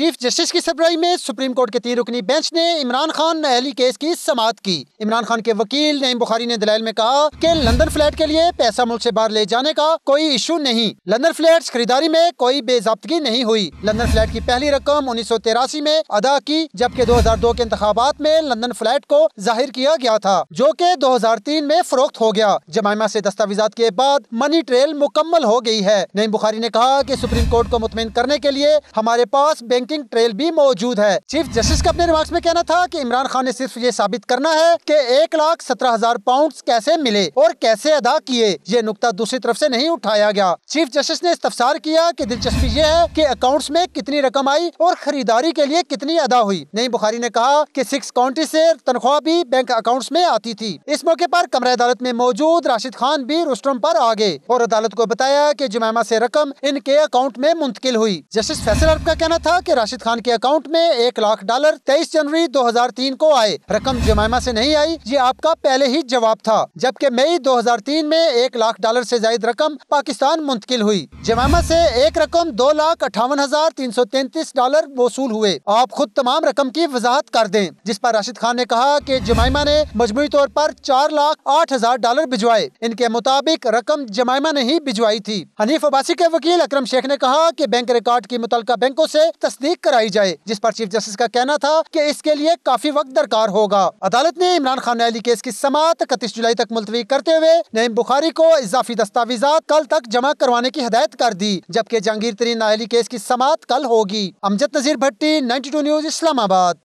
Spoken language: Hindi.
चीफ जस्टिस की सरबराई में सुप्रीम कोर्ट के तीन रुकनी बेंच ने इमरान खान नहली केस की समाप्त की इमरान खान के वकील नईम बुखारी ने दलाल में कहा कि लंदन फ्लैट के लिए पैसा मुल्क से बाहर ले जाने का कोई इशू नहीं लंदन फ्लैट खरीदारी में कोई बेजाबतगी नहीं हुई लंदन फ्लैट की पहली रकम उन्नीस सौ में अदा की जबकि दो हजार दो के इंतबात में लंदन फ्लैट को जाहिर किया गया था जो की दो हजार तीन में फरोख्त हो गया जमायमा ऐसी दस्तावेजा के बाद मनी ट्रेल मुकम्मल हो गयी है नईम बुखारी ने कहा की सुप्रीम कोर्ट को मुतमिन करने के लिए हमारे पास बैंक वॉकिंग ट्रेल भी मौजूद है चीफ जस्टिस का अपने रिमार्क्स में कहना था कि इमरान खान ने सिर्फ ये साबित करना है कि एक लाख सत्रह हजार पाउंड कैसे मिले और कैसे अदा किए ये नुकता दूसरी तरफ ऐसी नहीं उठाया गया चीफ जस्टिस ने इस्तफसार किया कि दिलचस्पी ये है की अकाउंट्स में कितनी रकम आई और खरीदारी के लिए कितनी अदा हुई नई बुखारी ने कहा की सिक्स काउंटी ऐसी तनख्वाह भी बैंक अकाउंट में आती थी इस मौके आरोप कमरा अदालत में मौजूद राशिद खान भी रुस्टम आरोप आ गए और अदालत को बताया की जुमैमा ऐसी रकम इनके अकाउंट में मुंतकिल हुई जस्टिस फैसल अरब का कहना था की राशिद खान के अकाउंट में एक लाख डॉलर तेईस जनवरी 2003 को आए रकम जमाइमा से नहीं आई ये आपका पहले ही जवाब था जबकि मई 2003 में एक लाख डॉलर से जायद रकम पाकिस्तान मुंतकिल हुई जमाइमा से एक रकम दो लाख अठावन हजार तीन सौ तैतीस डॉलर वसूल हुए आप खुद तमाम रकम की वजाहत कर दें जिस पर राशिद खान ने कहा कि जमाइमा ने मजमू तौर पर चार लाख आठ हजार डॉलर भिजवाए इनके मुताबिक रकम जमाइमा ने ही भिजवाई थी हनीफ अब्बासी के वकील अक्रम शेख ने कहा की बैंक रिकॉर्ड की मुतल बैंकों ऐसी तस्दीक तहरीक कराई जाए जिस पर चीफ जस्टिस का कहना था कि इसके लिए काफी वक्त दरकार होगा अदालत ने इमरान खान अली केस की समात इकतीस जुलाई तक मुलतवी करते हुए नईम बुखारी को इजाफी दस्तावेजा कल तक जमा करवाने की हदायत कर दी जबकि जहांगीर तरीन अली केस की समात कल होगी अमजद नजीर भट्टी नाइन्टी न्यूज इस्लामाबाद